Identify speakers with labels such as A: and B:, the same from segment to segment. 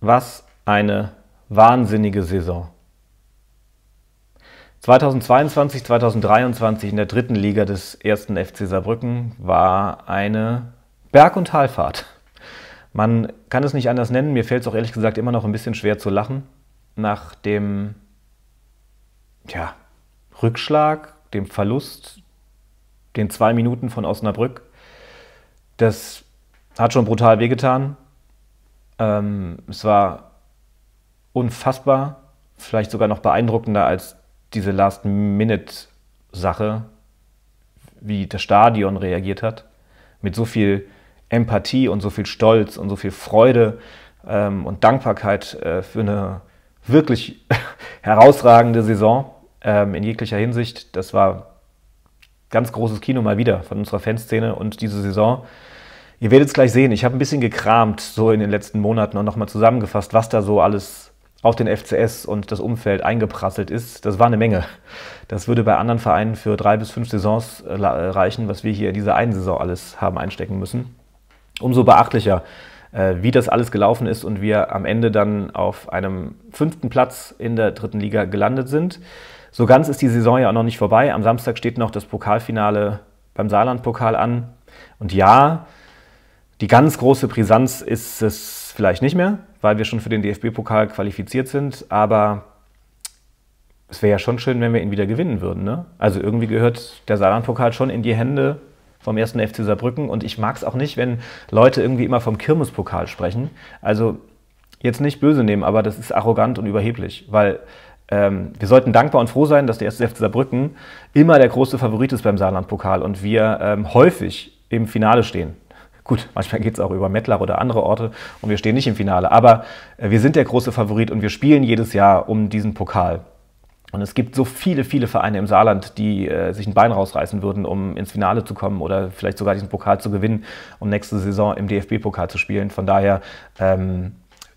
A: Was eine wahnsinnige Saison. 2022, 2023 in der dritten Liga des ersten FC Saarbrücken war eine Berg- und Talfahrt. Man kann es nicht anders nennen. Mir fällt es auch ehrlich gesagt immer noch ein bisschen schwer zu lachen nach dem ja, Rückschlag, dem Verlust, den zwei Minuten von Osnabrück. Das hat schon brutal wehgetan. Ähm, es war unfassbar, vielleicht sogar noch beeindruckender als diese Last-Minute-Sache, wie das Stadion reagiert hat. Mit so viel Empathie und so viel Stolz und so viel Freude ähm, und Dankbarkeit äh, für eine wirklich herausragende Saison ähm, in jeglicher Hinsicht. Das war ganz großes Kino mal wieder von unserer Fanszene und diese Saison Ihr werdet es gleich sehen. Ich habe ein bisschen gekramt, so in den letzten Monaten und nochmal zusammengefasst, was da so alles auf den FCS und das Umfeld eingeprasselt ist. Das war eine Menge. Das würde bei anderen Vereinen für drei bis fünf Saisons äh, reichen, was wir hier in dieser einen Saison alles haben einstecken müssen. Umso beachtlicher, äh, wie das alles gelaufen ist und wir am Ende dann auf einem fünften Platz in der dritten Liga gelandet sind. So ganz ist die Saison ja auch noch nicht vorbei. Am Samstag steht noch das Pokalfinale beim Saarlandpokal an. Und ja, die ganz große Brisanz ist es vielleicht nicht mehr, weil wir schon für den DFB-Pokal qualifiziert sind, aber es wäre ja schon schön, wenn wir ihn wieder gewinnen würden. Ne? Also irgendwie gehört der Saarland-Pokal schon in die Hände vom ersten FC Saarbrücken und ich mag es auch nicht, wenn Leute irgendwie immer vom Kirmes-Pokal sprechen. Also jetzt nicht böse nehmen, aber das ist arrogant und überheblich, weil ähm, wir sollten dankbar und froh sein, dass der erste FC Saarbrücken immer der große Favorit ist beim Saarland-Pokal und wir ähm, häufig im Finale stehen. Gut, manchmal geht es auch über Mettlach oder andere Orte und wir stehen nicht im Finale. Aber äh, wir sind der große Favorit und wir spielen jedes Jahr um diesen Pokal. Und es gibt so viele, viele Vereine im Saarland, die äh, sich ein Bein rausreißen würden, um ins Finale zu kommen oder vielleicht sogar diesen Pokal zu gewinnen, um nächste Saison im DFB-Pokal zu spielen. Von daher, ähm,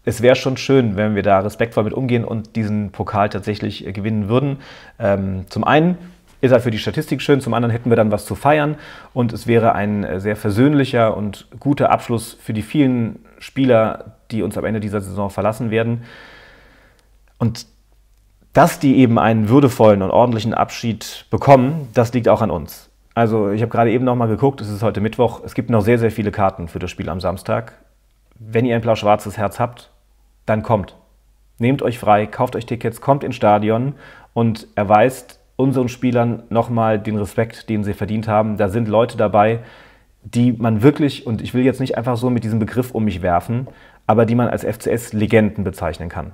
A: es wäre schon schön, wenn wir da respektvoll mit umgehen und diesen Pokal tatsächlich äh, gewinnen würden. Ähm, zum einen, ist halt für die Statistik schön, zum anderen hätten wir dann was zu feiern und es wäre ein äh, sehr versöhnlicher und guter Abschluss für die vielen Spieler, die uns am Ende dieser Saison verlassen werden. Und dass die eben einen würdevollen und ordentlichen Abschied bekommen, das liegt auch an uns. Also ich habe gerade eben nochmal geguckt, es ist heute Mittwoch, es gibt noch sehr, sehr viele Karten für das Spiel am Samstag. Wenn ihr ein blau-schwarzes Herz habt, dann kommt. Nehmt euch frei, kauft euch Tickets, kommt ins Stadion und erweist unseren Spielern nochmal den Respekt, den sie verdient haben. Da sind Leute dabei, die man wirklich, und ich will jetzt nicht einfach so mit diesem Begriff um mich werfen, aber die man als FCS-Legenden bezeichnen kann.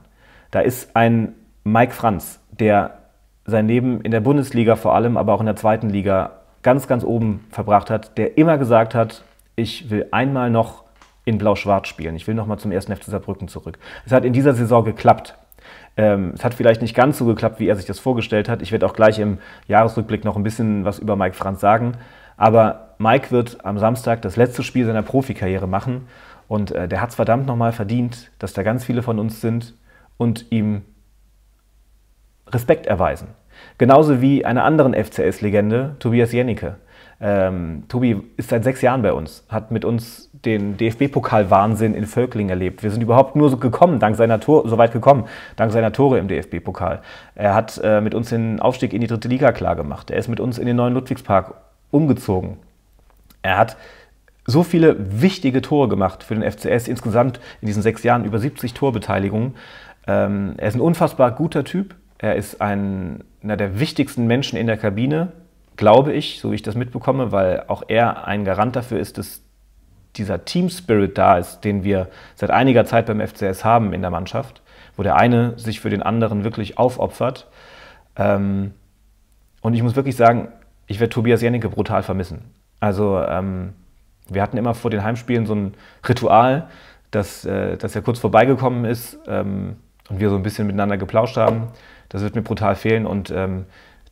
A: Da ist ein Mike Franz, der sein Leben in der Bundesliga vor allem, aber auch in der zweiten Liga ganz, ganz oben verbracht hat, der immer gesagt hat, ich will einmal noch in Blau-Schwarz spielen. Ich will nochmal zum ersten FC Saarbrücken zurück. Es hat in dieser Saison geklappt. Ähm, es hat vielleicht nicht ganz so geklappt, wie er sich das vorgestellt hat. Ich werde auch gleich im Jahresrückblick noch ein bisschen was über Mike Franz sagen. Aber Mike wird am Samstag das letzte Spiel seiner Profikarriere machen. Und äh, der hat es verdammt nochmal verdient, dass da ganz viele von uns sind und ihm Respekt erweisen. Genauso wie einer anderen FCS-Legende, Tobias Jennecke. Ähm, Tobi ist seit sechs Jahren bei uns, hat mit uns den DFB-Pokal-Wahnsinn in Völkling erlebt. Wir sind überhaupt nur so gekommen, dank seiner Tor, so weit gekommen, dank seiner Tore im DFB-Pokal. Er hat äh, mit uns den Aufstieg in die dritte Liga klargemacht. Er ist mit uns in den neuen Ludwigspark umgezogen. Er hat so viele wichtige Tore gemacht für den FCS, insgesamt in diesen sechs Jahren über 70 Torbeteiligungen. Ähm, er ist ein unfassbar guter Typ. Er ist ein, einer der wichtigsten Menschen in der Kabine, glaube ich, so wie ich das mitbekomme, weil auch er ein Garant dafür ist, dass dieser Team Spirit da ist, den wir seit einiger Zeit beim FCS haben in der Mannschaft, wo der eine sich für den anderen wirklich aufopfert. Ähm, und ich muss wirklich sagen, ich werde Tobias Jennecke brutal vermissen. Also ähm, wir hatten immer vor den Heimspielen so ein Ritual, dass, äh, dass er kurz vorbeigekommen ist ähm, und wir so ein bisschen miteinander geplauscht haben. Das wird mir brutal fehlen und ähm,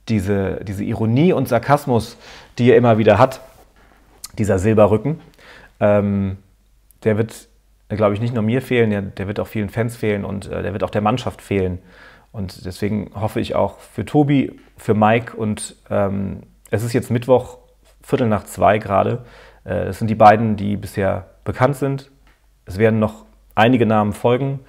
A: diese, diese Ironie und Sarkasmus, die er immer wieder hat, dieser Silberrücken, ähm, der wird, glaube ich, nicht nur mir fehlen, der, der, wird auch vielen Fans fehlen und äh, der wird auch der Mannschaft fehlen. Und deswegen hoffe ich auch für Tobi, für Mike und ähm, es ist jetzt Mittwoch, Viertel nach zwei gerade. Äh, das sind die beiden, die bisher bekannt sind. Es werden noch einige Namen folgen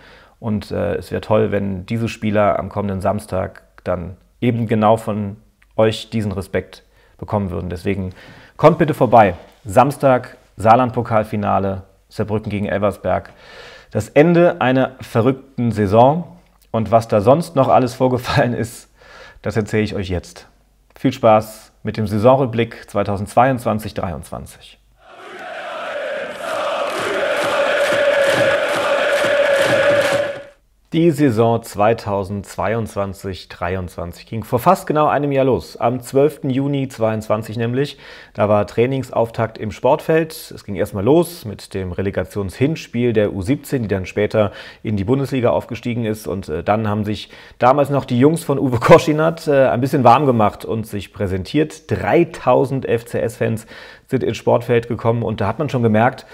A: und äh, es wäre toll, wenn diese Spieler am kommenden Samstag dann eben genau von euch diesen Respekt bekommen würden. Deswegen kommt bitte vorbei. Samstag, Saarland-Pokalfinale, Zerbrücken gegen Elversberg. Das Ende einer verrückten Saison. Und was da sonst noch alles vorgefallen ist, das erzähle ich euch jetzt. Viel Spaß mit dem Saisonrückblick 2022-23. Die Saison 2022-23 ging vor fast genau einem Jahr los. Am 12. Juni 22 nämlich. Da war Trainingsauftakt im Sportfeld. Es ging erstmal los mit dem Relegationshinspiel der U17, die dann später in die Bundesliga aufgestiegen ist. Und äh, dann haben sich damals noch die Jungs von Uwe Koschinat äh, ein bisschen warm gemacht und sich präsentiert. 3000 FCS-Fans sind ins Sportfeld gekommen und da hat man schon gemerkt,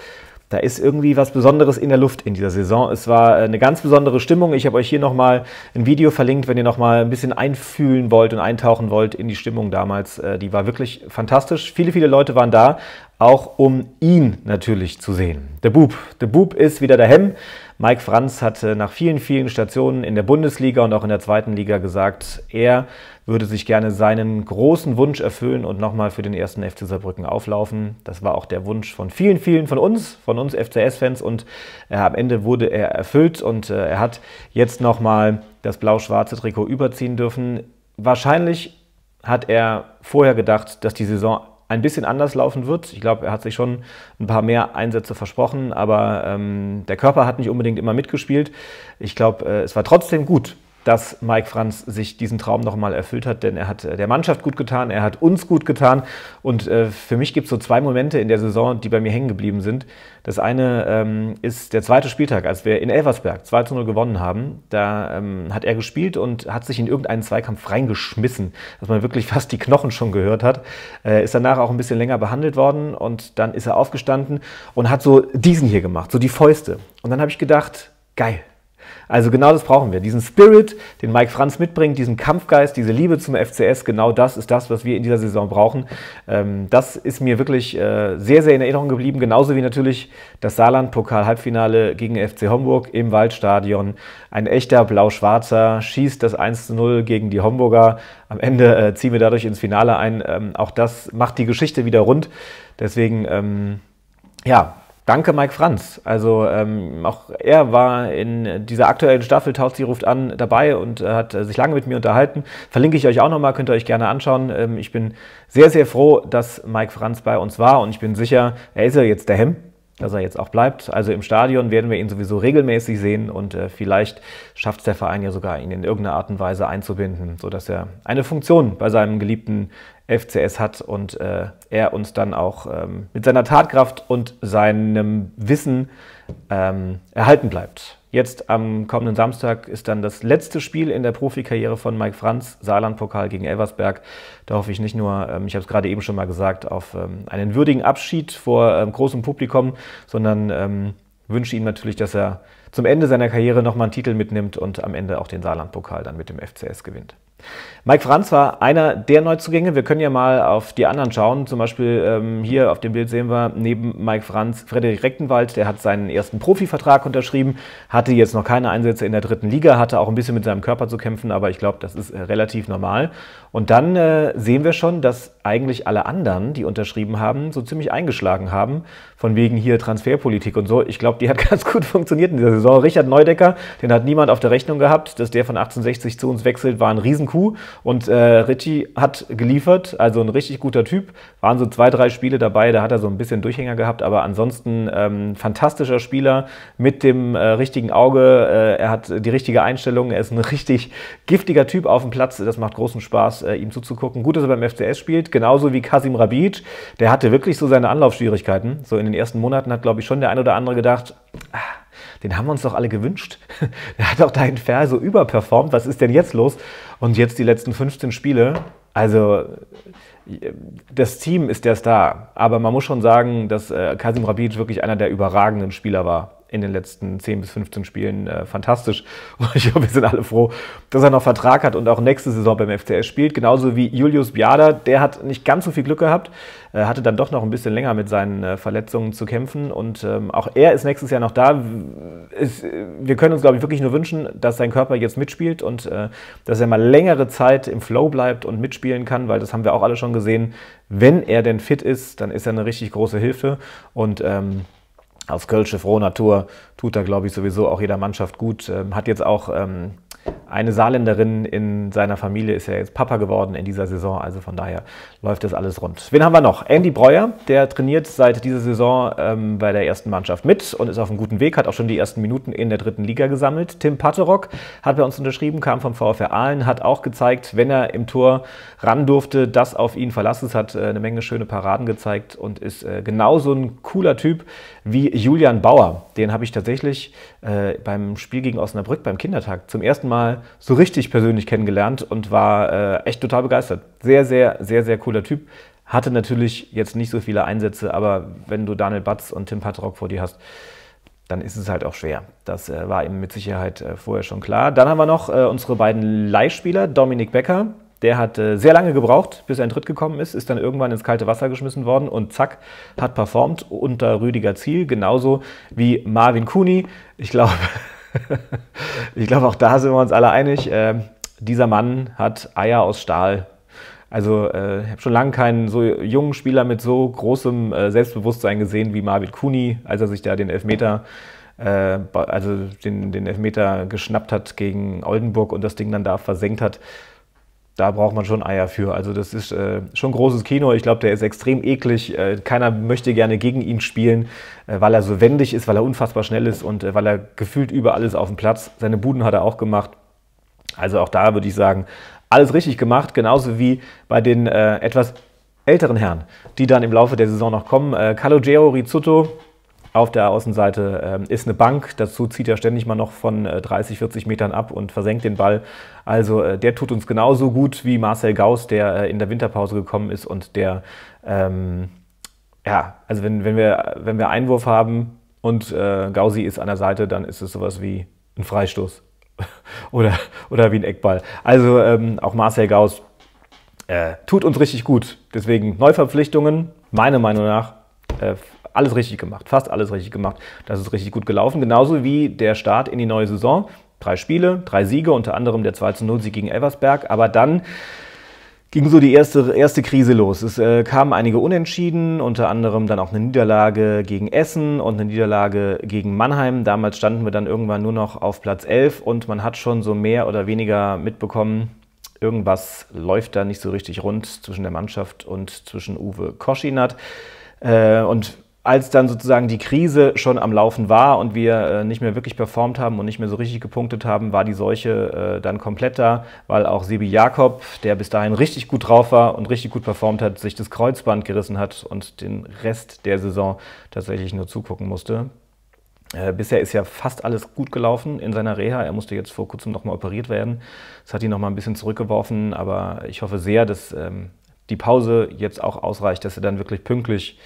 A: da ist irgendwie was Besonderes in der Luft in dieser Saison. Es war äh, eine ganz besondere Stimmung. Ich habe euch hier nochmal ein Video verlinkt, wenn ihr nochmal ein bisschen einfühlen wollt und eintauchen wollt in die Stimmung damals. Äh, die war wirklich fantastisch. Viele, viele Leute waren da, auch um ihn natürlich zu sehen. Der Bub. Der Bub ist wieder daheim. Mike Franz hat nach vielen, vielen Stationen in der Bundesliga und auch in der zweiten Liga gesagt, er würde sich gerne seinen großen Wunsch erfüllen und nochmal für den ersten FC Saarbrücken auflaufen. Das war auch der Wunsch von vielen, vielen von uns, von uns FCS-Fans und äh, am Ende wurde er erfüllt und äh, er hat jetzt nochmal das blau-schwarze Trikot überziehen dürfen. Wahrscheinlich hat er vorher gedacht, dass die Saison ein bisschen anders laufen wird. Ich glaube, er hat sich schon ein paar mehr Einsätze versprochen, aber ähm, der Körper hat nicht unbedingt immer mitgespielt. Ich glaube, äh, es war trotzdem gut, dass Mike Franz sich diesen Traum nochmal erfüllt hat, denn er hat äh, der Mannschaft gut getan, er hat uns gut getan. Und äh, für mich gibt es so zwei Momente in der Saison, die bei mir hängen geblieben sind. Das eine ähm, ist der zweite Spieltag, als wir in Elversberg 2 zu 0 gewonnen haben. Da ähm, hat er gespielt und hat sich in irgendeinen Zweikampf reingeschmissen, dass man wirklich fast die Knochen schon gehört hat. Äh, ist danach auch ein bisschen länger behandelt worden und dann ist er aufgestanden und hat so diesen hier gemacht, so die Fäuste. Und dann habe ich gedacht, geil, also genau das brauchen wir. Diesen Spirit, den Mike Franz mitbringt, diesen Kampfgeist, diese Liebe zum FCS, genau das ist das, was wir in dieser Saison brauchen. Ähm, das ist mir wirklich äh, sehr, sehr in Erinnerung geblieben. Genauso wie natürlich das Saarland-Pokal-Halbfinale gegen FC Homburg im Waldstadion. Ein echter Blau-Schwarzer schießt das 1-0 gegen die Homburger. Am Ende äh, ziehen wir dadurch ins Finale ein. Ähm, auch das macht die Geschichte wieder rund. Deswegen, ähm, ja, Danke, Mike Franz. Also ähm, auch er war in dieser aktuellen Staffel Tauzi ruft an dabei und äh, hat äh, sich lange mit mir unterhalten. Verlinke ich euch auch nochmal, könnt ihr euch gerne anschauen. Ähm, ich bin sehr, sehr froh, dass Mike Franz bei uns war und ich bin sicher, er ist ja jetzt der Hemm dass er jetzt auch bleibt. Also im Stadion werden wir ihn sowieso regelmäßig sehen und äh, vielleicht schafft es der Verein ja sogar, ihn in irgendeiner Art und Weise einzubinden, sodass er eine Funktion bei seinem geliebten FCS hat und äh, er uns dann auch ähm, mit seiner Tatkraft und seinem Wissen ähm, erhalten bleibt. Jetzt am kommenden Samstag ist dann das letzte Spiel in der Profikarriere von Mike Franz, Saarlandpokal gegen Elversberg. Da hoffe ich nicht nur, ähm, ich habe es gerade eben schon mal gesagt, auf ähm, einen würdigen Abschied vor ähm, großem Publikum, sondern wünsche ihm natürlich, dass er zum Ende seiner Karriere nochmal einen Titel mitnimmt und am Ende auch den Saarlandpokal dann mit dem FCS gewinnt. Mike Franz war einer der Neuzugänge. Wir können ja mal auf die anderen schauen. Zum Beispiel ähm, hier auf dem Bild sehen wir neben Mike Franz Frederik Rechtenwald, der hat seinen ersten Profivertrag unterschrieben, hatte jetzt noch keine Einsätze in der dritten Liga, hatte auch ein bisschen mit seinem Körper zu kämpfen, aber ich glaube, das ist äh, relativ normal. Und dann äh, sehen wir schon, dass eigentlich alle anderen, die unterschrieben haben, so ziemlich eingeschlagen haben, von wegen hier Transferpolitik und so. Ich glaube, die hat ganz gut funktioniert in dieser Saison. Richard Neudecker, den hat niemand auf der Rechnung gehabt, dass der von 1860 zu uns wechselt, war ein Riesenkuh IQ. Und äh, Richie hat geliefert, also ein richtig guter Typ. Waren so zwei, drei Spiele dabei, da hat er so ein bisschen Durchhänger gehabt, aber ansonsten ähm, fantastischer Spieler mit dem äh, richtigen Auge. Äh, er hat die richtige Einstellung, er ist ein richtig giftiger Typ auf dem Platz. Das macht großen Spaß, äh, ihm zuzugucken. Gut, dass er beim FCS spielt, genauso wie Kasim Rabic. Der hatte wirklich so seine Anlaufschwierigkeiten. So in den ersten Monaten hat, glaube ich, schon der ein oder andere gedacht, ah, den haben wir uns doch alle gewünscht. Der hat doch deinen Fair so überperformt. Was ist denn jetzt los? Und jetzt die letzten 15 Spiele. Also das Team ist der Star. Aber man muss schon sagen, dass äh, Kasim Rabic wirklich einer der überragenden Spieler war in den letzten 10 bis 15 Spielen äh, fantastisch. Und ich glaube, wir sind alle froh, dass er noch Vertrag hat und auch nächste Saison beim FCS spielt. Genauso wie Julius Biada, der hat nicht ganz so viel Glück gehabt, äh, hatte dann doch noch ein bisschen länger mit seinen äh, Verletzungen zu kämpfen. Und ähm, auch er ist nächstes Jahr noch da. Es, äh, wir können uns, glaube ich, wirklich nur wünschen, dass sein Körper jetzt mitspielt und äh, dass er mal längere Zeit im Flow bleibt und mitspielen kann, weil das haben wir auch alle schon gesehen. Wenn er denn fit ist, dann ist er eine richtig große Hilfe. Und ähm, auf Kölsche Frohnatur tut da, glaube ich, sowieso auch jeder Mannschaft gut. Ähm, hat jetzt auch ähm, eine Saarländerin in seiner Familie, ist ja jetzt Papa geworden in dieser Saison. Also von daher läuft das alles rund. Wen haben wir noch? Andy Breuer, der trainiert seit dieser Saison ähm, bei der ersten Mannschaft mit und ist auf einem guten Weg, hat auch schon die ersten Minuten in der dritten Liga gesammelt. Tim Paterock hat bei uns unterschrieben, kam vom VfR Aalen, hat auch gezeigt, wenn er im Tor ran durfte, dass auf ihn verlass ist, hat äh, eine Menge schöne Paraden gezeigt und ist äh, genauso ein cooler Typ wie Julian Bauer. Den habe ich tatsächlich äh, beim Spiel gegen Osnabrück beim Kindertag zum ersten Mal so richtig persönlich kennengelernt und war äh, echt total begeistert. Sehr, sehr, sehr, sehr cool cooler Typ. Hatte natürlich jetzt nicht so viele Einsätze, aber wenn du Daniel Batz und Tim Patrock vor dir hast, dann ist es halt auch schwer. Das äh, war ihm mit Sicherheit äh, vorher schon klar. Dann haben wir noch äh, unsere beiden Leihspieler, Dominik Becker. Der hat äh, sehr lange gebraucht, bis er in Tritt gekommen ist, ist dann irgendwann ins kalte Wasser geschmissen worden und zack, hat performt unter Rüdiger Ziel, genauso wie Marvin Kuni. Ich glaube, ich glaube, auch da sind wir uns alle einig. Ähm, dieser Mann hat Eier aus Stahl also äh, ich habe schon lange keinen so jungen Spieler mit so großem äh, Selbstbewusstsein gesehen wie Marvin Kuni, als er sich da den Elfmeter, äh, also den, den Elfmeter geschnappt hat gegen Oldenburg und das Ding dann da versenkt hat. Da braucht man schon Eier für. Also das ist äh, schon großes Kino. Ich glaube, der ist extrem eklig. Äh, keiner möchte gerne gegen ihn spielen, äh, weil er so wendig ist, weil er unfassbar schnell ist und weil er gefühlt über alles auf dem Platz. Seine Buden hat er auch gemacht. Also auch da würde ich sagen, alles richtig gemacht, genauso wie bei den äh, etwas älteren Herren, die dann im Laufe der Saison noch kommen. Äh, Calogero Rizzuto auf der Außenseite äh, ist eine Bank, dazu zieht er ständig mal noch von äh, 30, 40 Metern ab und versenkt den Ball. Also äh, der tut uns genauso gut wie Marcel Gauss, der äh, in der Winterpause gekommen ist und der, ähm, ja, also wenn, wenn, wir, wenn wir Einwurf haben und äh, Gausi ist an der Seite, dann ist es sowas wie ein Freistoß. oder, oder wie ein Eckball. Also ähm, auch Marcel Gauss äh, tut uns richtig gut. Deswegen Neuverpflichtungen, meiner Meinung nach, äh, alles richtig gemacht, fast alles richtig gemacht. Das ist richtig gut gelaufen. Genauso wie der Start in die neue Saison. Drei Spiele, drei Siege, unter anderem der 2-0-Sieg gegen Elversberg. Aber dann ging so die erste, erste Krise los. Es äh, kamen einige Unentschieden, unter anderem dann auch eine Niederlage gegen Essen und eine Niederlage gegen Mannheim. Damals standen wir dann irgendwann nur noch auf Platz 11 und man hat schon so mehr oder weniger mitbekommen, irgendwas läuft da nicht so richtig rund zwischen der Mannschaft und zwischen Uwe Koschinat. Äh, und als dann sozusagen die Krise schon am Laufen war und wir äh, nicht mehr wirklich performt haben und nicht mehr so richtig gepunktet haben, war die Seuche äh, dann komplett da, weil auch Sebi Jakob, der bis dahin richtig gut drauf war und richtig gut performt hat, sich das Kreuzband gerissen hat und den Rest der Saison tatsächlich nur zugucken musste. Äh, bisher ist ja fast alles gut gelaufen in seiner Reha. Er musste jetzt vor kurzem nochmal operiert werden. Das hat ihn nochmal ein bisschen zurückgeworfen, aber ich hoffe sehr, dass ähm, die Pause jetzt auch ausreicht, dass er dann wirklich pünktlich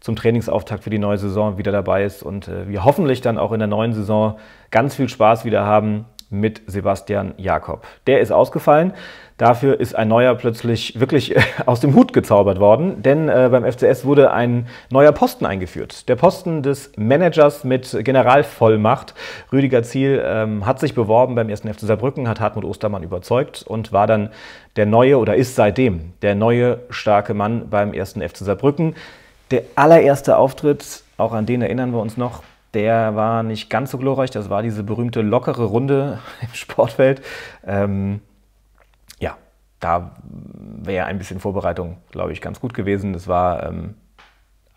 A: zum Trainingsauftakt für die neue Saison wieder dabei ist und äh, wir hoffentlich dann auch in der neuen Saison ganz viel Spaß wieder haben mit Sebastian Jakob. Der ist ausgefallen. Dafür ist ein neuer plötzlich wirklich äh, aus dem Hut gezaubert worden, denn äh, beim FCS wurde ein neuer Posten eingeführt. Der Posten des Managers mit Generalvollmacht. Rüdiger Ziel ähm, hat sich beworben beim 1. FC Saarbrücken, hat Hartmut Ostermann überzeugt und war dann der neue oder ist seitdem der neue starke Mann beim 1. FC Saarbrücken. Der allererste Auftritt, auch an den erinnern wir uns noch, der war nicht ganz so glorreich. Das war diese berühmte lockere Runde im Sportfeld. Ähm, ja, da wäre ein bisschen Vorbereitung, glaube ich, ganz gut gewesen. Das war ähm,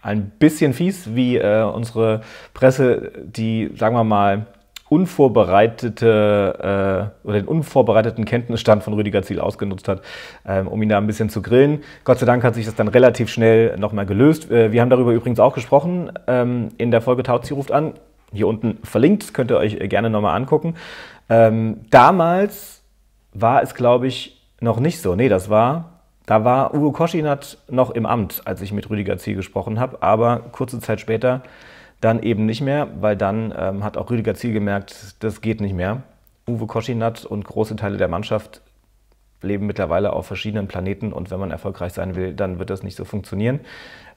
A: ein bisschen fies, wie äh, unsere Presse, die, sagen wir mal, unvorbereitete äh, oder den unvorbereiteten Kenntnisstand von Rüdiger Ziel ausgenutzt hat, ähm, um ihn da ein bisschen zu grillen. Gott sei Dank hat sich das dann relativ schnell nochmal gelöst. Äh, wir haben darüber übrigens auch gesprochen ähm, in der Folge Tauzi ruft an. Hier unten verlinkt, könnt ihr euch äh, gerne nochmal angucken. Ähm, damals war es, glaube ich, noch nicht so. Nee, das war da war Uwe Koschinat noch im Amt, als ich mit Rüdiger Ziel gesprochen habe, aber kurze Zeit später dann eben nicht mehr, weil dann ähm, hat auch Rüdiger Ziel gemerkt, das geht nicht mehr. Uwe Koschinat und große Teile der Mannschaft leben mittlerweile auf verschiedenen Planeten und wenn man erfolgreich sein will, dann wird das nicht so funktionieren.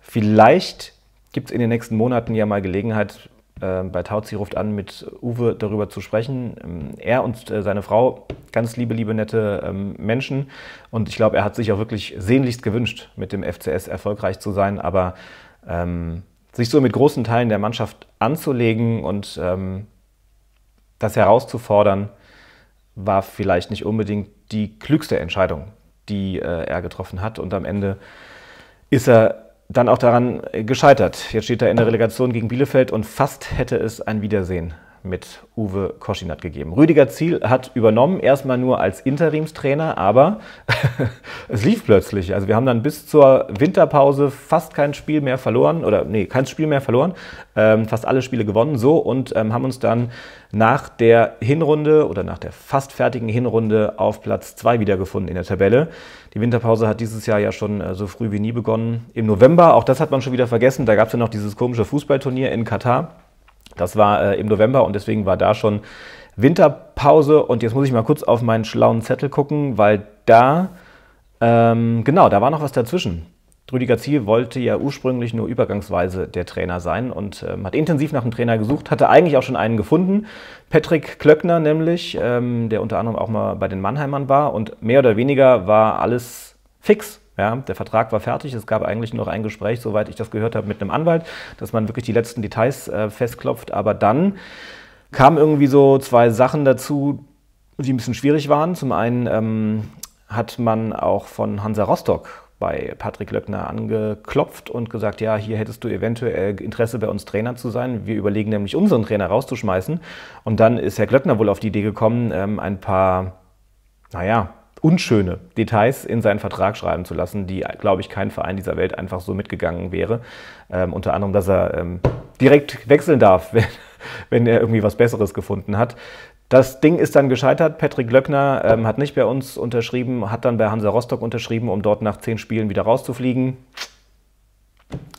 A: Vielleicht gibt es in den nächsten Monaten ja mal Gelegenheit, ähm, bei Tauzi ruft an, mit Uwe darüber zu sprechen. Ähm, er und äh, seine Frau, ganz liebe, liebe, nette ähm, Menschen. Und ich glaube, er hat sich auch wirklich sehnlichst gewünscht, mit dem FCS erfolgreich zu sein. Aber ähm, sich so mit großen Teilen der Mannschaft anzulegen und ähm, das herauszufordern, war vielleicht nicht unbedingt die klügste Entscheidung, die äh, er getroffen hat. Und am Ende ist er dann auch daran gescheitert. Jetzt steht er in der Relegation gegen Bielefeld und fast hätte es ein Wiedersehen mit Uwe Koschinat gegeben. Rüdiger Ziel hat übernommen, erstmal nur als Interimstrainer, aber es lief plötzlich. Also wir haben dann bis zur Winterpause fast kein Spiel mehr verloren oder nee, kein Spiel mehr verloren, ähm, fast alle Spiele gewonnen so und ähm, haben uns dann nach der Hinrunde oder nach der fast fertigen Hinrunde auf Platz 2 wiedergefunden in der Tabelle. Die Winterpause hat dieses Jahr ja schon äh, so früh wie nie begonnen. Im November, auch das hat man schon wieder vergessen, da gab es ja noch dieses komische Fußballturnier in Katar. Das war äh, im November und deswegen war da schon Winterpause. Und jetzt muss ich mal kurz auf meinen schlauen Zettel gucken, weil da, ähm, genau, da war noch was dazwischen. Rüdiger Ziel wollte ja ursprünglich nur übergangsweise der Trainer sein und ähm, hat intensiv nach einem Trainer gesucht, hatte eigentlich auch schon einen gefunden. Patrick Klöckner nämlich, ähm, der unter anderem auch mal bei den Mannheimern war. Und mehr oder weniger war alles fix. Ja, der Vertrag war fertig, es gab eigentlich nur noch ein Gespräch, soweit ich das gehört habe, mit einem Anwalt, dass man wirklich die letzten Details äh, festklopft. Aber dann kamen irgendwie so zwei Sachen dazu, die ein bisschen schwierig waren. Zum einen ähm, hat man auch von Hansa Rostock bei Patrick Löckner angeklopft und gesagt, ja, hier hättest du eventuell Interesse bei uns Trainer zu sein. Wir überlegen nämlich unseren Trainer rauszuschmeißen. Und dann ist Herr Glöckner wohl auf die Idee gekommen, ähm, ein paar, naja, unschöne Details in seinen Vertrag schreiben zu lassen, die, glaube ich, kein Verein dieser Welt einfach so mitgegangen wäre. Ähm, unter anderem, dass er ähm, direkt wechseln darf, wenn, wenn er irgendwie was Besseres gefunden hat. Das Ding ist dann gescheitert. Patrick Löckner ähm, hat nicht bei uns unterschrieben, hat dann bei Hansa Rostock unterschrieben, um dort nach zehn Spielen wieder rauszufliegen.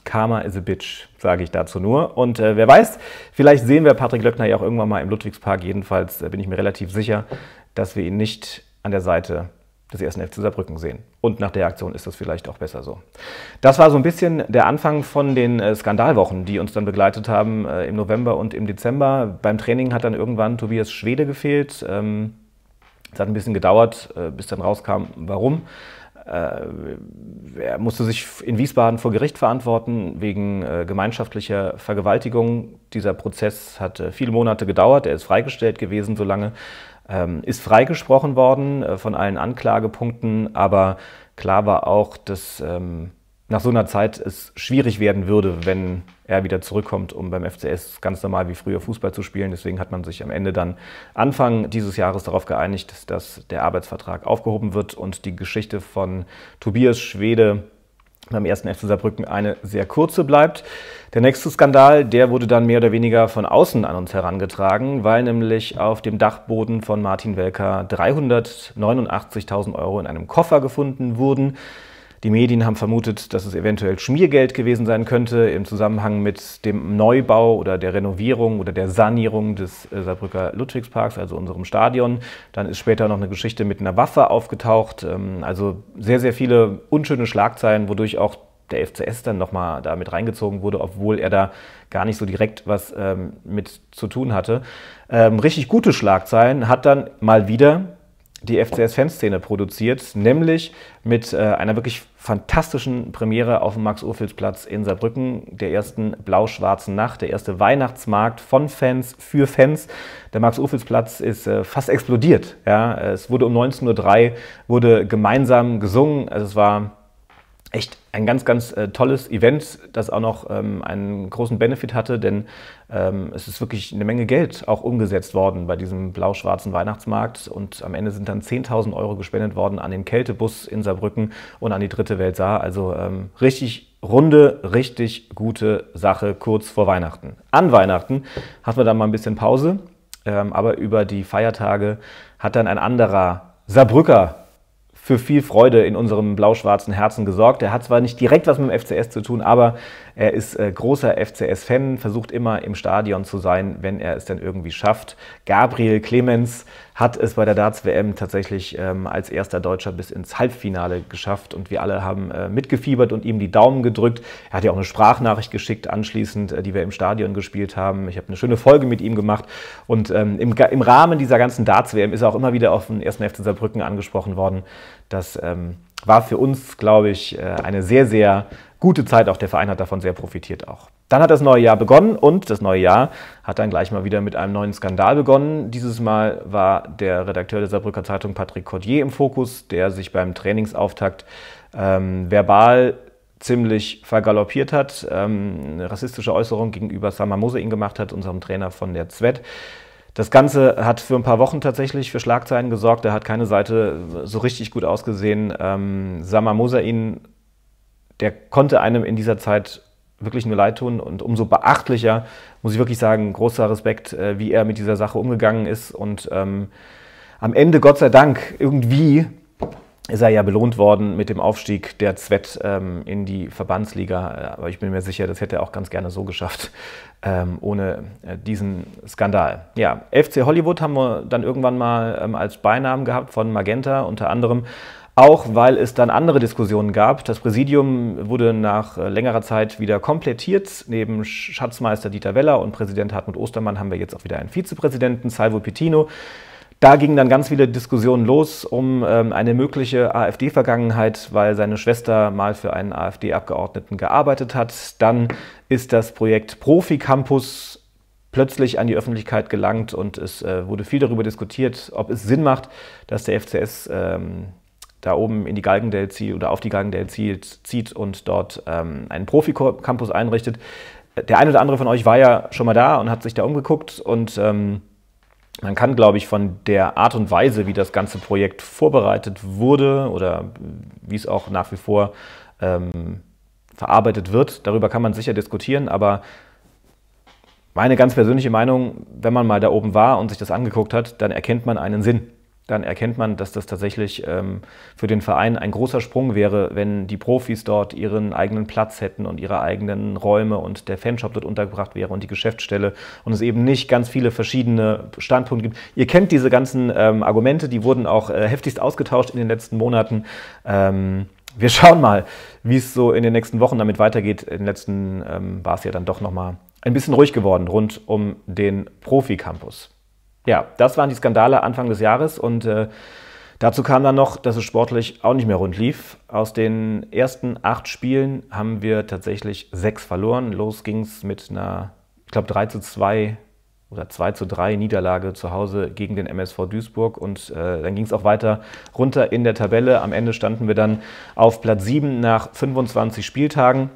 A: Karma is a bitch, sage ich dazu nur. Und äh, wer weiß, vielleicht sehen wir Patrick Löckner ja auch irgendwann mal im Ludwigspark. Jedenfalls äh, bin ich mir relativ sicher, dass wir ihn nicht an der Seite des ersten FC Saarbrücken sehen. Und nach der Aktion ist das vielleicht auch besser so. Das war so ein bisschen der Anfang von den äh, Skandalwochen, die uns dann begleitet haben äh, im November und im Dezember. Beim Training hat dann irgendwann Tobias Schwede gefehlt. Ähm, es hat ein bisschen gedauert, äh, bis dann rauskam, warum. Er musste sich in Wiesbaden vor Gericht verantworten wegen gemeinschaftlicher Vergewaltigung. Dieser Prozess hat viele Monate gedauert. Er ist freigestellt gewesen, solange. lange ähm, ist freigesprochen worden äh, von allen Anklagepunkten, aber klar war auch, dass ähm, nach so einer Zeit es schwierig werden würde, wenn er wieder zurückkommt, um beim FCS ganz normal wie früher Fußball zu spielen. Deswegen hat man sich am Ende dann Anfang dieses Jahres darauf geeinigt, dass der Arbeitsvertrag aufgehoben wird und die Geschichte von Tobias Schwede beim ersten FC Saarbrücken eine sehr kurze bleibt. Der nächste Skandal, der wurde dann mehr oder weniger von außen an uns herangetragen, weil nämlich auf dem Dachboden von Martin Welker 389.000 Euro in einem Koffer gefunden wurden. Die Medien haben vermutet, dass es eventuell Schmiergeld gewesen sein könnte im Zusammenhang mit dem Neubau oder der Renovierung oder der Sanierung des äh, Saarbrücker Ludwigsparks, also unserem Stadion. Dann ist später noch eine Geschichte mit einer Waffe aufgetaucht. Ähm, also sehr, sehr viele unschöne Schlagzeilen, wodurch auch der FCS dann nochmal da mit reingezogen wurde, obwohl er da gar nicht so direkt was ähm, mit zu tun hatte. Ähm, richtig gute Schlagzeilen hat dann mal wieder die FCS-Fanszene produziert, nämlich mit äh, einer wirklich fantastischen Premiere auf dem Max-Ophüls-Platz in Saarbrücken, der ersten blau-schwarzen Nacht, der erste Weihnachtsmarkt von Fans für Fans. Der Max-Ophüls-Platz ist äh, fast explodiert. Ja? Es wurde um 19.03 Uhr wurde gemeinsam gesungen. Also es war echt ein ganz, ganz äh, tolles Event, das auch noch ähm, einen großen Benefit hatte, denn ähm, es ist wirklich eine Menge Geld auch umgesetzt worden bei diesem blau-schwarzen Weihnachtsmarkt. Und am Ende sind dann 10.000 Euro gespendet worden an den Kältebus in Saarbrücken und an die Dritte Welt Saar. Also ähm, richtig runde, richtig gute Sache kurz vor Weihnachten. An Weihnachten hatten wir dann mal ein bisschen Pause, ähm, aber über die Feiertage hat dann ein anderer Saarbrücker für viel Freude in unserem blau-schwarzen Herzen gesorgt. Er hat zwar nicht direkt was mit dem FCS zu tun, aber er ist äh, großer FCS-Fan, versucht immer im Stadion zu sein, wenn er es denn irgendwie schafft. Gabriel Clemens hat es bei der Darts-WM tatsächlich ähm, als erster Deutscher bis ins Halbfinale geschafft und wir alle haben äh, mitgefiebert und ihm die Daumen gedrückt. Er hat ja auch eine Sprachnachricht geschickt anschließend, äh, die wir im Stadion gespielt haben. Ich habe eine schöne Folge mit ihm gemacht und ähm, im, im, Rahmen dieser ganzen Darts-WM ist er auch immer wieder auf den ersten FC Saarbrücken angesprochen worden, dass ähm, war für uns, glaube ich, äh, eine sehr, sehr gute Zeit. Auch der Verein hat davon sehr profitiert auch. Dann hat das neue Jahr begonnen und das neue Jahr hat dann gleich mal wieder mit einem neuen Skandal begonnen. Dieses Mal war der Redakteur der Saarbrücker Zeitung Patrick Cordier im Fokus, der sich beim Trainingsauftakt ähm, verbal ziemlich vergaloppiert hat, ähm, rassistische Äußerung gegenüber Sam Mosein gemacht hat, unserem Trainer von der ZWET. Das Ganze hat für ein paar Wochen tatsächlich für Schlagzeilen gesorgt. Er hat keine Seite so richtig gut ausgesehen. Ähm, Samar Mosain, der konnte einem in dieser Zeit wirklich nur leid tun und umso beachtlicher, muss ich wirklich sagen, großer Respekt, äh, wie er mit dieser Sache umgegangen ist und ähm, am Ende, Gott sei Dank, irgendwie ist er ja belohnt worden mit dem Aufstieg der Zwett ähm, in die Verbandsliga. Äh, aber ich bin mir sicher, das hätte er auch ganz gerne so geschafft, ähm, ohne äh, diesen Skandal. Ja, FC Hollywood haben wir dann irgendwann mal ähm, als Beinamen gehabt von Magenta unter anderem. Auch weil es dann andere Diskussionen gab. Das Präsidium wurde nach äh, längerer Zeit wieder komplettiert. Neben Schatzmeister Dieter Weller und Präsident Hartmut Ostermann haben wir jetzt auch wieder einen Vizepräsidenten, Salvo Pitino da gingen dann ganz viele Diskussionen los um ähm, eine mögliche AfD-Vergangenheit, weil seine Schwester mal für einen AfD-Abgeordneten gearbeitet hat. Dann ist das Projekt Profi Campus plötzlich an die Öffentlichkeit gelangt und es äh, wurde viel darüber diskutiert, ob es Sinn macht, dass der FCS ähm, da oben in die Galgendale zieht oder auf die Galgendale zieht, zieht und dort ähm, einen Profi-Campus einrichtet. Der eine oder andere von euch war ja schon mal da und hat sich da umgeguckt und ähm, man kann, glaube ich, von der Art und Weise, wie das ganze Projekt vorbereitet wurde oder äh, wie es auch nach wie vor ähm, verarbeitet wird, darüber kann man sicher diskutieren, aber meine ganz persönliche Meinung, wenn man mal da oben war und sich das angeguckt hat, dann erkennt man einen Sinn dann erkennt man, dass das tatsächlich ähm, für den Verein ein großer Sprung wäre, wenn die Profis dort ihren eigenen Platz hätten und ihre eigenen Räume und der Fanshop dort untergebracht wäre und die Geschäftsstelle und es eben nicht ganz viele verschiedene Standpunkte gibt. Ihr kennt diese ganzen ähm, Argumente, die wurden auch äh, heftigst ausgetauscht in den letzten Monaten. Ähm, wir schauen mal, wie es so in den nächsten Wochen damit weitergeht. In den letzten ähm, war es ja dann doch nochmal ein bisschen ruhig geworden rund um den Profi-Campus ja, das waren die Skandale Anfang des Jahres und äh, dazu kam dann noch, dass es sportlich auch nicht mehr rund lief. Aus den ersten acht Spielen haben wir tatsächlich sechs verloren. Los ging es mit einer, ich glaube, 3 zu 2 oder 2 zu 3 Niederlage zu Hause gegen den MSV Duisburg und äh, dann ging es auch weiter runter in der Tabelle. Am Ende standen wir dann auf Platz 7 nach 25 Spieltagen.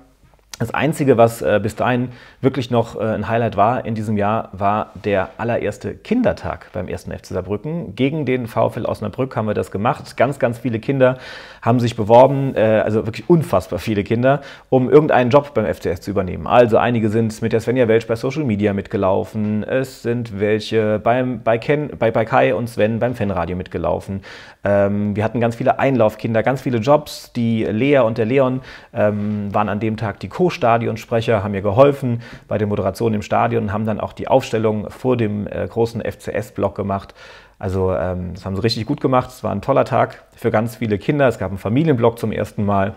A: Das Einzige, was äh, bis dahin wirklich noch äh, ein Highlight war in diesem Jahr, war der allererste Kindertag beim ersten FC Saarbrücken. Gegen den VfL Osnabrück haben wir das gemacht. Ganz, ganz viele Kinder haben sich beworben, äh, also wirklich unfassbar viele Kinder, um irgendeinen Job beim FCS zu übernehmen. Also einige sind mit der Svenja Welsch bei Social Media mitgelaufen, es sind welche beim, bei, Ken, bei, bei Kai und Sven beim Fanradio mitgelaufen. Ähm, wir hatten ganz viele Einlaufkinder, ganz viele Jobs. Die Lea und der Leon ähm, waren an dem Tag die Co stadionsprecher haben mir geholfen bei der Moderation im Stadion und haben dann auch die Aufstellung vor dem äh, großen FCS-Block gemacht. Also ähm, das haben sie richtig gut gemacht. Es war ein toller Tag für ganz viele Kinder. Es gab einen Familienblock zum ersten Mal.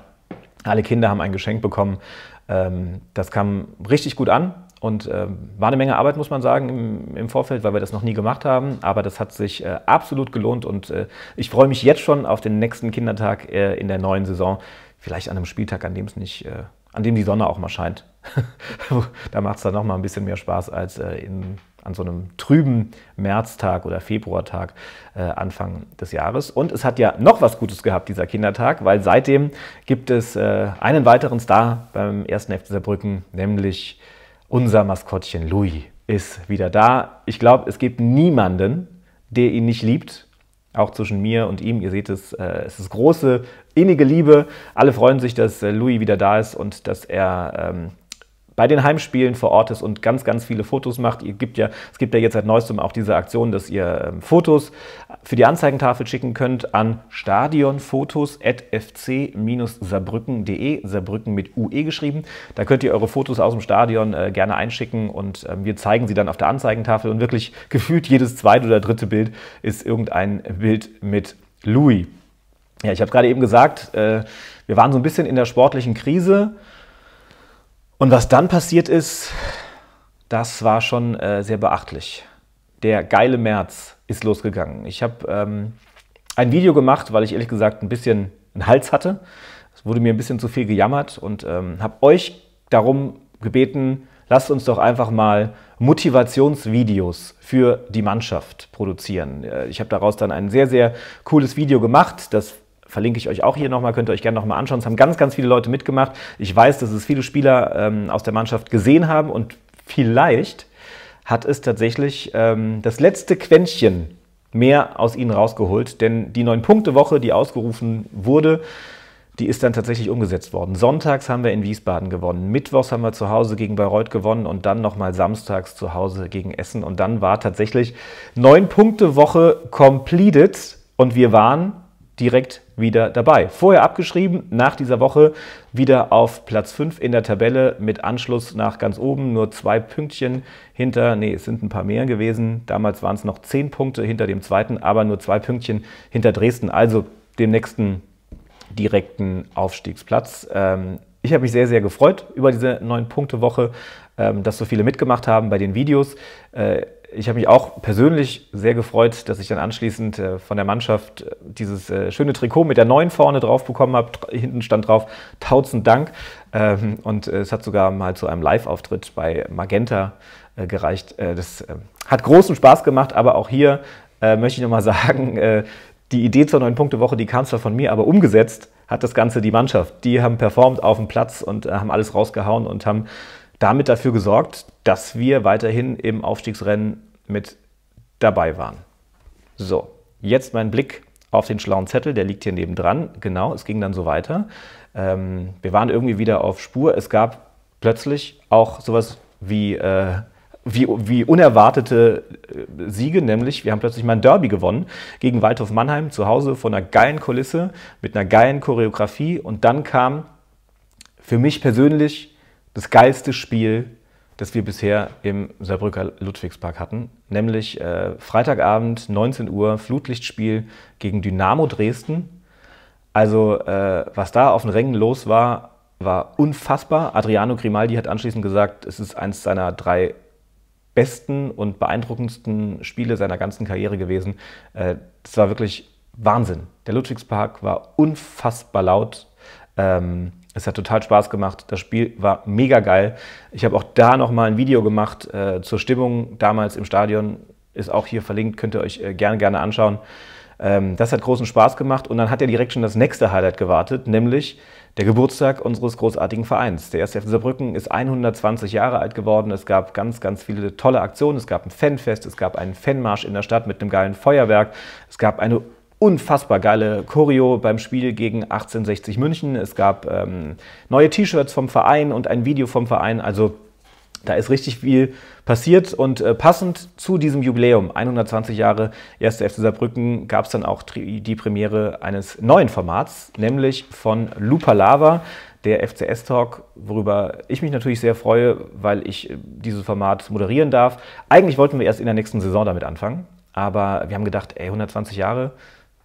A: Alle Kinder haben ein Geschenk bekommen. Ähm, das kam richtig gut an. Und äh, war eine Menge Arbeit, muss man sagen, im, im, Vorfeld, weil wir das noch nie gemacht haben. Aber das hat sich äh, absolut gelohnt und äh, ich freue mich jetzt schon auf den nächsten Kindertag äh, in der neuen Saison. Vielleicht an einem Spieltag, an dem es nicht äh, an dem die Sonne auch mal scheint. da macht es dann noch mal ein bisschen mehr Spaß als äh, in, an so einem trüben Märztag oder Februartag äh, Anfang des Jahres. Und es hat ja noch was Gutes gehabt, dieser Kindertag, weil seitdem gibt es äh, einen weiteren Star beim 1. FC Saarbrücken, nämlich unser Maskottchen Louis ist wieder da. Ich glaube, es gibt niemanden, der ihn nicht liebt auch zwischen mir und ihm, ihr seht es, äh, es ist große, innige Liebe. Alle freuen sich, dass äh, Louis wieder da ist und dass er ähm, bei den Heimspielen vor Ort ist und ganz, ganz viele Fotos macht. Ihr gibt ja, es gibt ja jetzt seit neuestem auch diese Aktion, dass ihr ähm, Fotos für die Anzeigentafel schicken könnt an stadionfotos.fc-saarbrücken.de, Saarbrücken mit UE geschrieben. Da könnt ihr eure Fotos aus dem Stadion äh, gerne einschicken und äh, wir zeigen sie dann auf der Anzeigentafel und wirklich gefühlt jedes zweite oder dritte Bild ist irgendein Bild mit Louis. Ja, ich habe gerade eben gesagt, äh, wir waren so ein bisschen in der sportlichen Krise. Und was dann passiert ist, das war schon äh, sehr beachtlich. Der geile März ist losgegangen. Ich habe ähm, ein Video gemacht, weil ich ehrlich gesagt ein bisschen einen Hals hatte. Es wurde mir ein bisschen zu viel gejammert und ähm, habe euch darum gebeten, lasst uns doch einfach mal Motivationsvideos für die Mannschaft produzieren. Äh, ich habe daraus dann ein sehr, sehr cooles Video gemacht. Das verlinke ich euch auch hier nochmal, könnt ihr euch gerne nochmal anschauen. Es haben ganz, ganz viele Leute mitgemacht. Ich weiß, dass es viele Spieler ähm, aus der Mannschaft gesehen haben und vielleicht hat es tatsächlich ähm, das letzte Quäntchen mehr aus ihnen rausgeholt, denn die Neun-Punkte-Woche, die ausgerufen wurde, die ist dann tatsächlich umgesetzt worden. Sonntags haben wir in Wiesbaden gewonnen, Mittwochs haben wir zu Hause gegen Bayreuth gewonnen und dann nochmal samstags zu Hause gegen Essen. Und dann war tatsächlich Neun-Punkte-Woche completed und wir waren direkt wieder dabei. Vorher abgeschrieben, nach dieser Woche wieder auf Platz 5 in der Tabelle mit Anschluss nach ganz oben. Nur zwei Pünktchen hinter, nee, es sind ein paar mehr gewesen. Damals waren es noch zehn Punkte hinter dem zweiten, aber nur zwei Pünktchen hinter Dresden, also dem nächsten direkten Aufstiegsplatz. Ähm, ich habe mich sehr, sehr gefreut über diese neun Punkte Woche, ähm, dass so viele mitgemacht haben bei den Videos äh, ich habe mich auch persönlich sehr gefreut, dass ich dann anschließend äh, von der Mannschaft äh, dieses äh, schöne Trikot mit der 9 vorne drauf bekommen habe. Hinten stand drauf, tausend Dank. Ähm, und es hat sogar mal zu einem Live-Auftritt bei Magenta gereicht. Das hat großen Spaß gemacht, aber auch hier möchte ich nochmal sagen, die Idee zur 9-Punkte-Woche, die kam zwar von mir, aber umgesetzt hat das Ganze die Mannschaft. Die haben performt auf dem Platz und haben alles rausgehauen und haben damit dafür gesorgt, dass wir weiterhin im Aufstiegsrennen mit dabei waren. So, jetzt mein Blick auf den schlauen Zettel, der liegt hier nebendran. Genau, es ging dann so weiter. Ähm, wir waren irgendwie wieder auf Spur. Es gab plötzlich auch sowas wie, äh, wie, wie unerwartete äh, Siege, nämlich wir haben plötzlich mal ein Derby gewonnen gegen Waldhof Mannheim zu Hause vor einer geilen Kulisse mit einer geilen Choreografie. Und dann kam für mich persönlich das geilste Spiel, das wir bisher im Saarbrücker Ludwigspark hatten. Nämlich äh, Freitagabend, 19 Uhr, Flutlichtspiel gegen Dynamo Dresden. Also, äh, was da auf den Rängen los war, war unfassbar. Adriano Grimaldi hat anschließend gesagt, es ist eins seiner drei besten und beeindruckendsten Spiele seiner ganzen Karriere gewesen. Äh, das war wirklich Wahnsinn. Der Ludwigspark war unfassbar laut. Ähm, es hat total Spaß gemacht. Das Spiel war mega geil. Ich habe auch da nochmal ein Video gemacht äh, zur Stimmung damals im Stadion. Ist auch hier verlinkt, könnt ihr euch äh, gerne, gerne anschauen. Ähm, das hat großen Spaß gemacht und dann hat ja direkt schon das nächste Highlight gewartet, nämlich der Geburtstag unseres großartigen Vereins. Der erste FC Saarbrücken ist 120 Jahre alt geworden. Es gab ganz, ganz viele tolle Aktionen. Es gab ein Fanfest, es gab einen Fanmarsch in der Stadt mit einem geilen Feuerwerk. Es gab eine unfassbar geile Choreo beim Spiel gegen 1860 München. Es gab ähm, neue T-Shirts vom Verein und ein Video vom Verein. Also da ist richtig viel passiert und äh, passend zu diesem Jubiläum, 120 Jahre 1. FC Saarbrücken, gab es dann auch die Premiere eines neuen Formats, nämlich von Lupa Lava, der FCS-Talk, worüber ich mich natürlich sehr freue, weil ich äh, dieses Format moderieren darf. Eigentlich wollten wir erst in der nächsten Saison damit anfangen, aber wir haben gedacht, ey, 120 Jahre,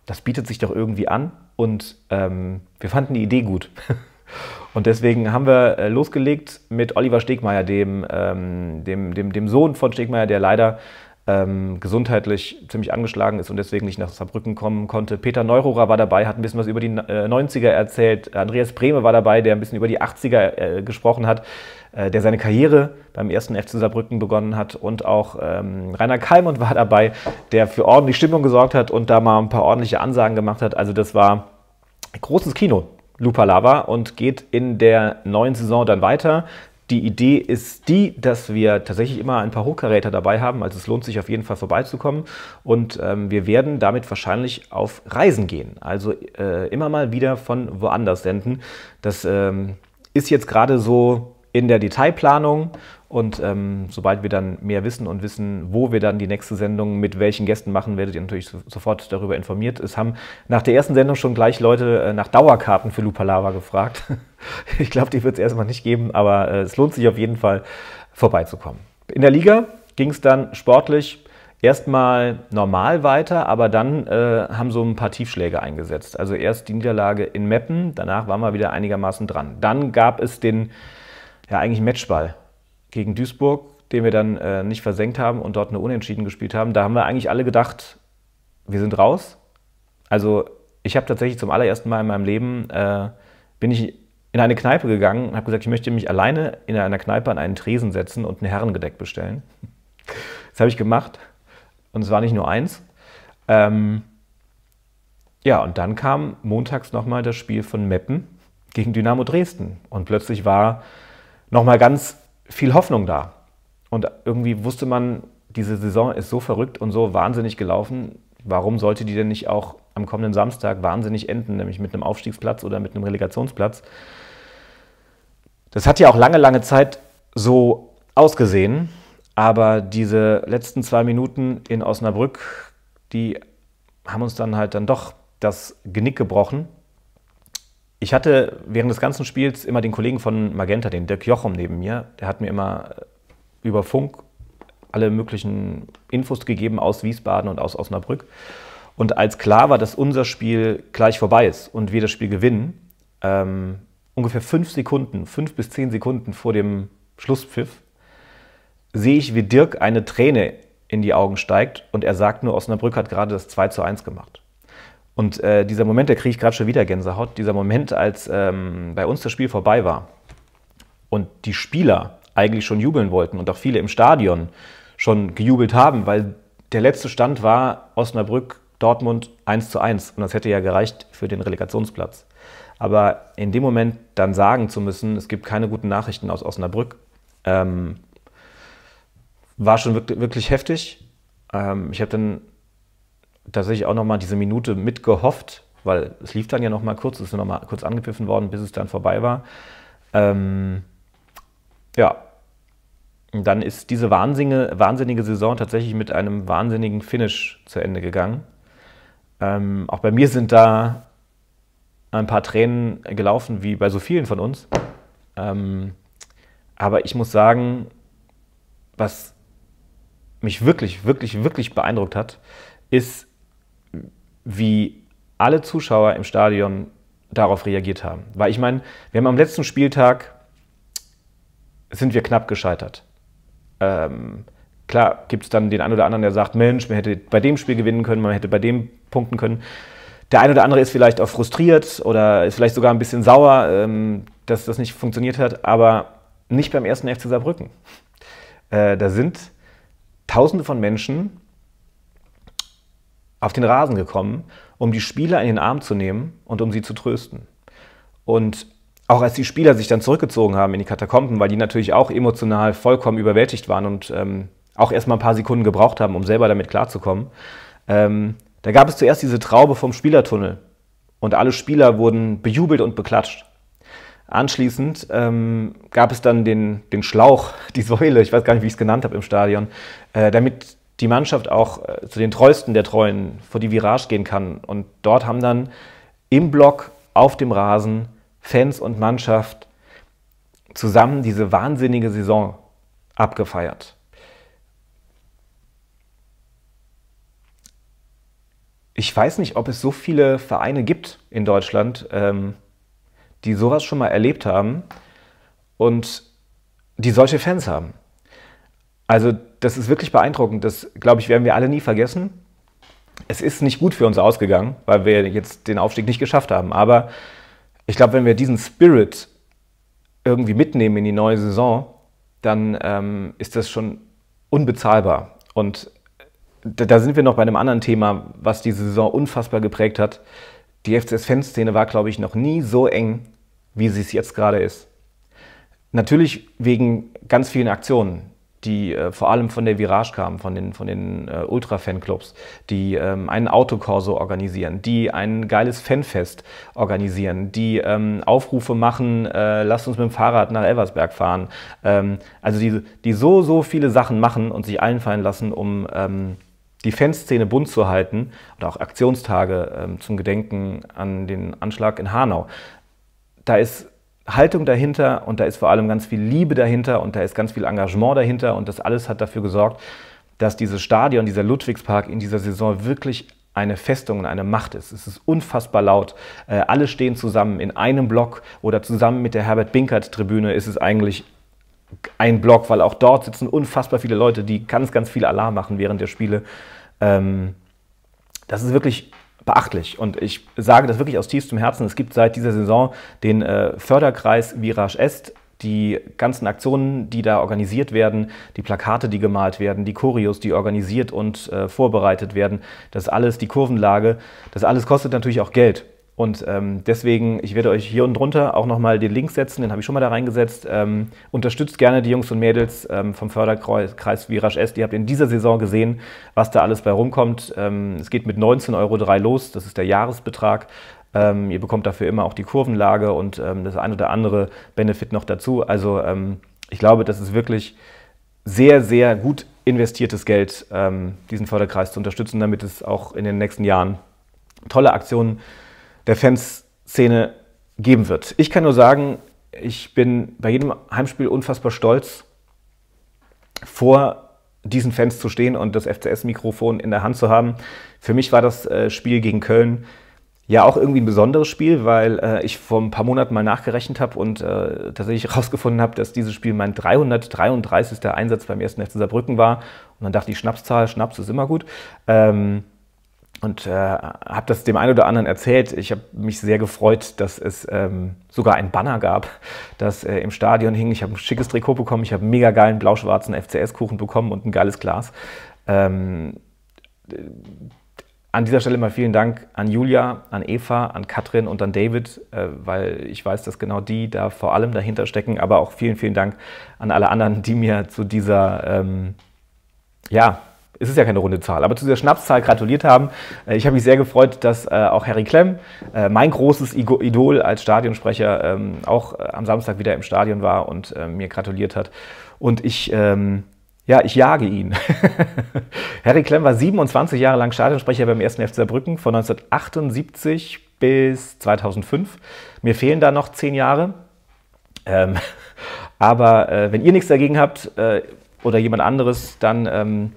A: das bietet sich doch irgendwie an und ähm, wir fanden die Idee gut. Und deswegen haben wir äh, losgelegt mit Oliver Stegmeier, dem, ähm, dem, dem, dem Sohn von Stegmeier, der leider ähm, gesundheitlich ziemlich angeschlagen ist und deswegen nicht nach Saarbrücken kommen konnte. Peter Neururer war dabei, hat ein bisschen was über die 90er äh, erzählt. Andreas Brehme war dabei, der ein bisschen über die 80er äh, gesprochen hat, äh, der seine Karriere beim ersten FC Saarbrücken begonnen hat. Und auch ähm, Rainer Kalmund war dabei, der für ordentlich Stimmung gesorgt hat und da mal ein paar ordentliche Ansagen gemacht hat. Also das war großes Kino. Lupa Lava und geht in der neuen Saison dann weiter. Die Idee ist die, dass wir tatsächlich immer ein paar Hochkaräter dabei haben. Also es lohnt sich auf jeden Fall vorbeizukommen. Und ähm, wir werden damit wahrscheinlich auf Reisen gehen. Also äh, immer mal wieder von woanders senden. Das ähm, ist jetzt gerade so in der Detailplanung und ähm, sobald wir dann mehr wissen und wissen, wo wir dann die nächste Sendung mit welchen Gästen machen, werdet ihr natürlich so, sofort darüber informiert. Es haben nach der ersten Sendung schon gleich Leute äh, nach Dauerkarten für Lupalava gefragt. ich glaube, die wird es erstmal nicht geben, aber äh, es lohnt sich auf jeden Fall, vorbeizukommen. In der Liga ging es dann sportlich erstmal normal weiter, aber dann äh, haben so ein paar Tiefschläge eingesetzt. Also erst die Niederlage in Meppen, danach waren wir wieder einigermaßen dran. Dann gab es den, ja eigentlich Matchball gegen Duisburg, den wir dann äh, nicht versenkt haben und dort eine Unentschieden gespielt haben, da haben wir eigentlich alle gedacht, wir sind raus. Also ich habe tatsächlich zum allerersten Mal in meinem Leben, äh, bin ich in eine Kneipe gegangen und habe gesagt, ich möchte mich alleine in einer Kneipe an einen Tresen setzen und ein Herrengedeck bestellen. Das habe ich gemacht und es war nicht nur eins. Ähm, ja, und dann kam montags nochmal das Spiel von Meppen gegen Dynamo Dresden und plötzlich war nochmal ganz viel Hoffnung da. Und irgendwie wusste man, diese Saison ist so verrückt und so wahnsinnig gelaufen. Warum sollte die denn nicht auch am kommenden Samstag wahnsinnig enden, nämlich mit einem Aufstiegsplatz oder mit einem Relegationsplatz? Das hat ja auch lange, lange Zeit so ausgesehen, aber diese letzten zwei Minuten in Osnabrück, die haben uns dann halt dann doch das Genick gebrochen. Ich hatte während des ganzen Spiels immer den Kollegen von Magenta, den Dirk Jochum, neben mir. Der hat mir immer äh, über Funk alle möglichen Infos gegeben aus Wiesbaden und aus Osnabrück. Und als klar war, dass unser Spiel gleich vorbei ist und wir das Spiel gewinnen, ähm, ungefähr fünf Sekunden, fünf bis zehn Sekunden vor dem Schlusspfiff, sehe ich, wie Dirk eine Träne in die Augen steigt und er sagt nur, Osnabrück hat gerade das 2 zu 1 gemacht. Und äh, dieser Moment, da kriege ich gerade schon wieder Gänsehaut, dieser Moment, als ähm, bei uns das Spiel vorbei war und die Spieler eigentlich schon jubeln wollten und auch viele im Stadion schon gejubelt haben, weil der letzte Stand war Osnabrück, Dortmund 1 zu 1 und das hätte ja gereicht für den Relegationsplatz. Aber in dem Moment dann sagen zu müssen, es gibt keine guten Nachrichten aus Osnabrück, ähm, war schon wirklich, wirklich heftig. Ähm, ich habe dann tatsächlich auch nochmal diese Minute mitgehofft, weil es lief dann ja nochmal kurz, es ist nochmal kurz angepfiffen worden, bis es dann vorbei war. Ähm, ja, und dann ist diese wahnsinnige, wahnsinnige Saison tatsächlich mit einem wahnsinnigen Finish zu Ende gegangen. Ähm, auch bei mir sind da ein paar Tränen gelaufen, wie bei so vielen von uns. Ähm, aber ich muss sagen, was mich wirklich, wirklich, wirklich beeindruckt hat, ist, wie alle Zuschauer im Stadion darauf reagiert haben. Weil ich meine, wir haben am letzten Spieltag, sind wir knapp gescheitert. Ähm, klar gibt es dann den einen oder anderen, der sagt, Mensch, man hätte bei dem Spiel gewinnen können, man hätte bei dem punkten können. Der eine oder andere ist vielleicht auch frustriert oder ist vielleicht sogar ein bisschen sauer, ähm, dass das nicht funktioniert hat, aber nicht beim ersten FC Saarbrücken. Äh, da sind Tausende von Menschen auf den Rasen gekommen, um die Spieler in den Arm zu nehmen und um sie zu trösten. Und auch als die Spieler sich dann zurückgezogen haben in die Katakomben, weil die natürlich auch emotional vollkommen überwältigt waren und ähm, auch erstmal ein paar Sekunden gebraucht haben, um selber damit klarzukommen, ähm, da gab es zuerst diese Traube vom Spielertunnel und alle Spieler wurden bejubelt und beklatscht. Anschließend ähm, gab es dann den, den Schlauch, die Säule, ich weiß gar nicht, wie ich es genannt habe im Stadion, äh, damit die Mannschaft auch äh, zu den treuesten der Treuen vor die Virage gehen kann. Und dort haben dann im Block, auf dem Rasen, Fans und Mannschaft zusammen diese wahnsinnige Saison abgefeiert. Ich weiß nicht, ob es so viele Vereine gibt in Deutschland, ähm, die sowas schon mal erlebt haben und die solche Fans haben. Also das ist wirklich beeindruckend. Das, glaube ich, werden wir alle nie vergessen. Es ist nicht gut für uns ausgegangen, weil wir jetzt den Aufstieg nicht geschafft haben. Aber ich glaube, wenn wir diesen Spirit irgendwie mitnehmen in die neue Saison, dann ähm, ist das schon unbezahlbar. Und da, da, sind wir noch bei einem anderen Thema, was diese Saison unfassbar geprägt hat. Die FCS-Fanszene war, glaube ich, noch nie so eng, wie sie es jetzt gerade ist. Natürlich wegen ganz vielen Aktionen, die äh, vor allem von der Virage kamen, von den, von den äh, Ultra-Fanclubs, die ähm, einen Autokorso organisieren, die ein geiles Fanfest organisieren, die ähm, Aufrufe machen, äh, lasst uns mit dem Fahrrad nach Elversberg fahren. Ähm, also die, die so, so viele Sachen machen und sich einfallen lassen, um ähm, die Fanszene bunt zu halten oder auch Aktionstage ähm, zum Gedenken an den Anschlag in Hanau. Da ist Haltung dahinter und da ist vor allem ganz viel Liebe dahinter und da ist ganz viel Engagement dahinter und das alles hat dafür gesorgt, dass dieses Stadion, dieser Ludwigspark in dieser Saison wirklich eine Festung und eine Macht ist. Es ist unfassbar laut. Äh, alle stehen zusammen in einem Block oder zusammen mit der Herbert-Binkert-Tribüne ist es eigentlich ein Block, weil auch dort sitzen unfassbar viele Leute, die ganz, ganz viel Alarm machen während der Spiele. Ähm, das ist wirklich beachtlich. Und ich sage das wirklich aus tiefstem Herzen. Es gibt seit dieser Saison den äh, Förderkreis Virage Est. Die ganzen Aktionen, die da organisiert werden, die Plakate, die gemalt werden, die Choreos, die organisiert und äh, vorbereitet werden, das alles, die Kurvenlage, das alles kostet natürlich auch Geld. Und ähm, deswegen, ich werde euch hier und drunter auch nochmal den Link setzen, den habe ich schon mal da reingesetzt. Ähm, unterstützt gerne die Jungs und Mädels ähm, vom Förderkreis Virage S. Ihr habt in dieser Saison gesehen, was da alles bei rumkommt. Ähm, es geht mit 19,03 Euro los, das ist der Jahresbetrag. Ähm, ihr bekommt dafür immer auch die Kurvenlage und ähm, das ein oder andere Benefit noch dazu. Also ich glaube, das ist wirklich sehr, sehr gut investiertes Geld, diesen Förderkreis zu unterstützen, damit es auch in den nächsten Jahren tolle Aktionen gibt der Fanszene geben wird. Ich kann nur sagen, ich bin bei jedem Heimspiel unfassbar stolz, vor diesen Fans zu stehen und das FCS-Mikrofon in der Hand zu haben. Für mich war das äh, Spiel gegen Köln ja auch irgendwie ein besonderes Spiel, weil äh, ich vor ein paar Monaten mal nachgerechnet habe und äh, tatsächlich herausgefunden habe, dass dieses Spiel mein 333. Einsatz beim ersten FC Saarbrücken war. Und dann dachte ich, Schnapszahl, Schnaps ist immer gut. Ähm, und äh, habe das dem einen oder anderen erzählt. Ich habe mich sehr gefreut, dass es ähm, sogar ein Banner gab, das äh, im Stadion hing. Ich habe ein schickes Trikot bekommen, ich habe einen mega geilen blau-schwarzen FCS-Kuchen bekommen und ein geiles Glas. Ähm, an dieser Stelle mal vielen Dank an Julia, an Eva, an Katrin und an David, äh, weil ich weiß, dass genau die da vor allem dahinter stecken. Aber auch vielen, vielen Dank an alle anderen, die mir zu dieser, ähm, ja, es ist ja keine runde Zahl, aber zu dieser Schnapszahl gratuliert haben. Äh, ich habe mich sehr gefreut, dass äh, auch Harry Klemm, äh, mein großes Idol als Stadionsprecher, ähm, auch am Samstag wieder im Stadion war und mir gratuliert hat. Und ich, ähm, ja, ich jage ihn. Harry Klemm war 27 Jahre lang Stadionsprecher beim 1. FC Saarbrücken von 1978 bis 2005. Mir fehlen da noch zehn Jahre. Ähm, aber wenn ihr nichts dagegen habt oder jemand anderes, dann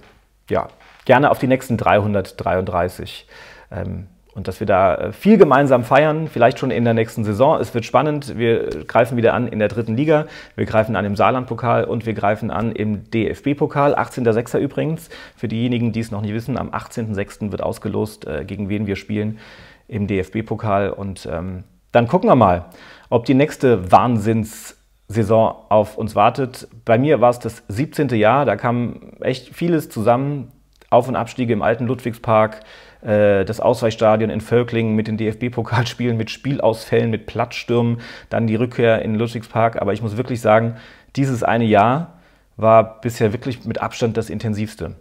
A: ja, gerne auf die nächsten 333. Ähm, und dass wir da äh, viel gemeinsam feiern, vielleicht schon in der nächsten Saison. Es wird spannend. Wir greifen wieder an in der dritten Liga, wir greifen an im Saarlandpokal und wir greifen an im DFB-Pokal, 18.06. übrigens. Für diejenigen, die es noch nicht wissen, am 18.06. wird ausgelost, äh, gegen wen wir spielen im DFB-Pokal. Und ähm, dann gucken wir mal, ob die nächste Wahnsinns- Saison auf uns wartet. Bei mir war es das 17. Jahr, da kam echt vieles zusammen. Auf- und Abstiege im alten Ludwigspark, äh, das Ausweichstadion in Völklingen mit den DFB-Pokalspielen, mit Spielausfällen, mit Plattstürmen, dann die Rückkehr in Ludwigspark. Aber ich muss wirklich sagen, dieses eine Jahr war bisher wirklich mit Abstand das intensivste.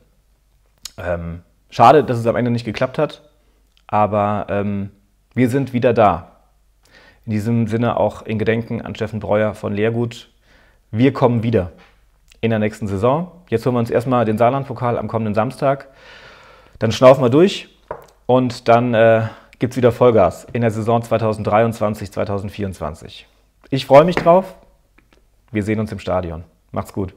A: Ähm, schade, dass es am Ende nicht geklappt hat, aber ähm, wir sind wieder da. In diesem Sinne auch in Gedenken an Steffen Breuer von Lehrgut. Wir kommen wieder in der nächsten Saison. Jetzt holen wir uns erstmal den Saarlandpokal am kommenden Samstag. Dann schnaufen wir durch und dann äh, gibt es wieder Vollgas in der Saison 2023, 2024. Ich freue mich drauf. Wir sehen uns im Stadion. Macht's gut.